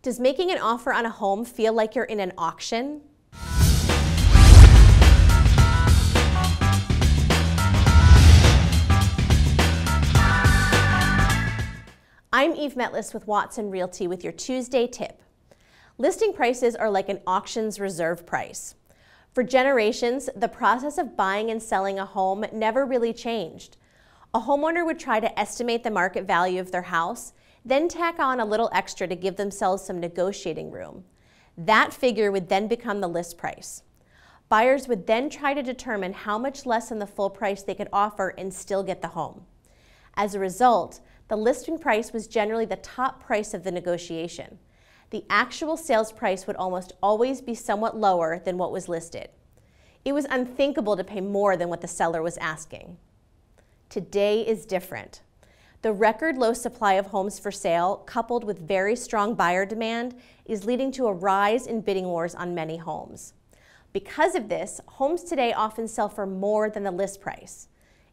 Does making an offer on a home feel like you're in an auction? I'm Eve Metlis with Watson Realty with your Tuesday tip. Listing prices are like an auction's reserve price. For generations, the process of buying and selling a home never really changed. A homeowner would try to estimate the market value of their house then tack on a little extra to give themselves some negotiating room. That figure would then become the list price. Buyers would then try to determine how much less than the full price they could offer and still get the home. As a result, the listing price was generally the top price of the negotiation. The actual sales price would almost always be somewhat lower than what was listed. It was unthinkable to pay more than what the seller was asking. Today is different. The record low supply of homes for sale, coupled with very strong buyer demand, is leading to a rise in bidding wars on many homes. Because of this, homes today often sell for more than the list price.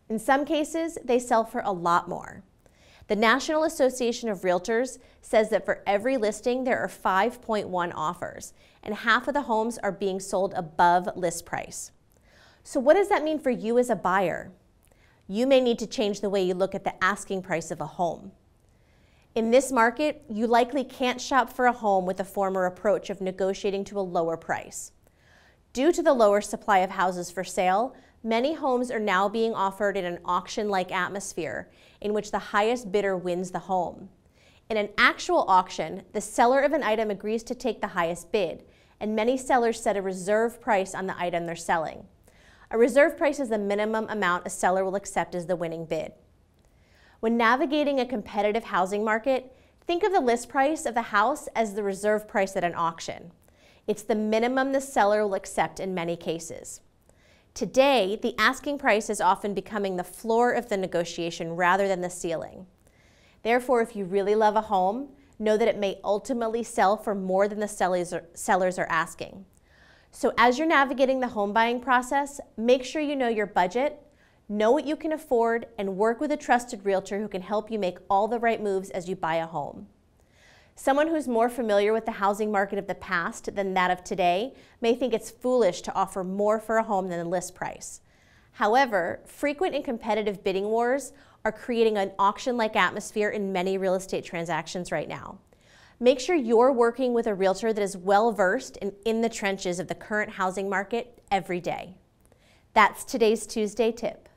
In some cases, they sell for a lot more. The National Association of Realtors says that for every listing, there are 5.1 offers, and half of the homes are being sold above list price. So, what does that mean for you as a buyer? you may need to change the way you look at the asking price of a home. In this market, you likely can't shop for a home with the former approach of negotiating to a lower price. Due to the lower supply of houses for sale, many homes are now being offered in an auction-like atmosphere in which the highest bidder wins the home. In an actual auction, the seller of an item agrees to take the highest bid, and many sellers set a reserve price on the item they're selling. A reserve price is the minimum amount a seller will accept as the winning bid. When navigating a competitive housing market, think of the list price of the house as the reserve price at an auction. It's the minimum the seller will accept in many cases. Today, the asking price is often becoming the floor of the negotiation rather than the ceiling. Therefore, if you really love a home, know that it may ultimately sell for more than the sellers are, sellers are asking. So as you're navigating the home buying process, make sure you know your budget, know what you can afford, and work with a trusted realtor who can help you make all the right moves as you buy a home. Someone who's more familiar with the housing market of the past than that of today may think it's foolish to offer more for a home than the list price. However, frequent and competitive bidding wars are creating an auction-like atmosphere in many real estate transactions right now. Make sure you're working with a realtor that is well versed and in the trenches of the current housing market every day. That's today's Tuesday tip.